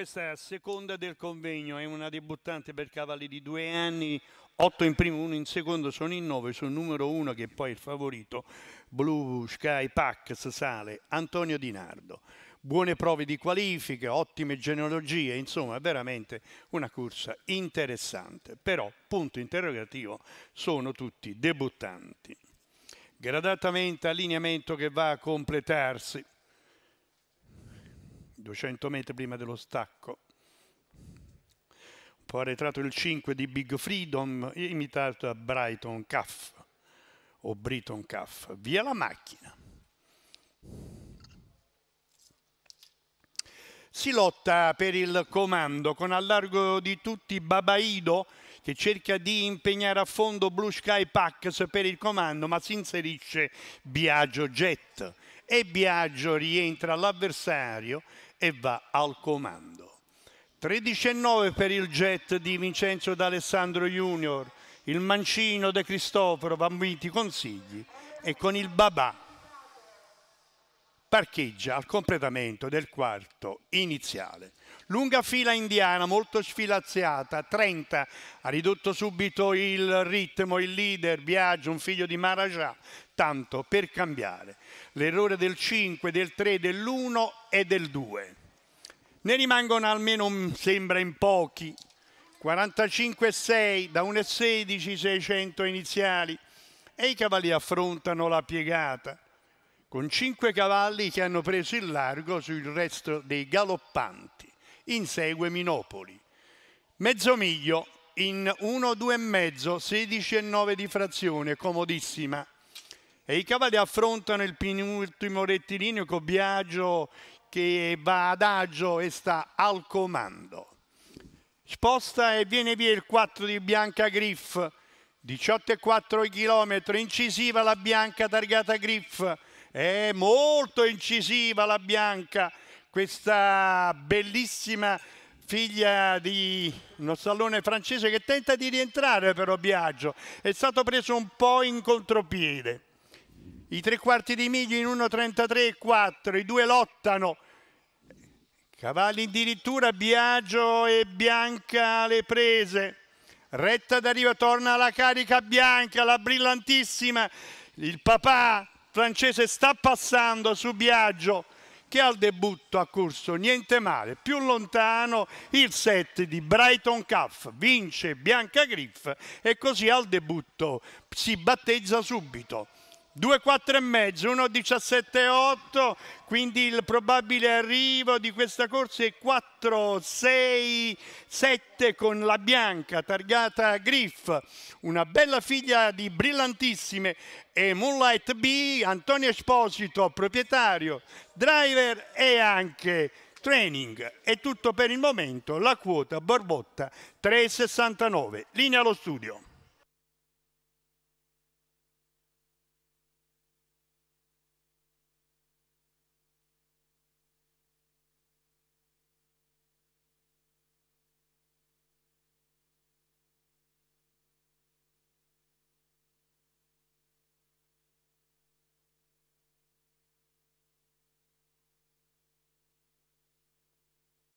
questa è la seconda del convegno, è una debuttante per cavalli di due anni, otto in primo, uno in secondo, sono in nove, sul numero uno che è poi il favorito, Blue Sky Pax sale, Antonio Di Nardo. Buone prove di qualifica, ottime genealogie, insomma veramente una corsa interessante, però punto interrogativo, sono tutti debuttanti. Gradatamente allineamento che va a completarsi. 200 metri prima dello stacco. Un po' arretrato il 5 di Big Freedom, imitato da Brighton Caff o Briton Caff. Via la macchina. Si lotta per il comando con al largo di tutti Babaido che cerca di impegnare a fondo Blue Sky Pax per il comando ma si inserisce Biagio Jet e Biagio rientra all'avversario e va al comando. 13-9 per il jet di Vincenzo D'Alessandro Junior, il mancino De Cristoforo, Bambiti Consigli e con il babà parcheggia al completamento del quarto iniziale. Lunga fila indiana, molto sfilaziata, 30, ha ridotto subito il ritmo, il leader, Biagio, un figlio di Marajà, tanto per cambiare. L'errore del 5, del 3, dell'1 e del 2 ne rimangono almeno, mm, sembra, in pochi. 45-6 da 1,16 600 iniziali e i cavalli affrontano la piegata con 5 cavalli che hanno preso il largo sul resto dei galoppanti. Insegue Minopoli. Mezzo miglio in 16 e 16,9 di frazione, comodissima. E i cavalli affrontano il penultimo rettilineo con Biagio che va ad agio e sta al comando. Sposta e viene via il 4 di Bianca Griff, 18,4 km, incisiva la Bianca targata Griff, è molto incisiva la Bianca, questa bellissima figlia di uno stallone francese che tenta di rientrare però Biagio, è stato preso un po' in contropiede. I tre quarti di miglio in 1.33 e 4, i due lottano, Cavalli addirittura Biagio e Bianca le prese. Retta d'arrivo, torna alla carica Bianca, la brillantissima. Il papà francese sta passando su Biagio che al debutto ha corso niente male, più lontano il set di Brighton Cuff, vince Bianca Griff e così al debutto si battezza subito e mezzo, 2,4,5, 1,17,8, quindi il probabile arrivo di questa corsa è 4, 6, 7 con la bianca targata Griff, una bella figlia di brillantissime e Moonlight B, Antonio Esposito, proprietario, driver e anche training. È tutto per il momento, la quota Borbotta 3,69. Linea allo studio.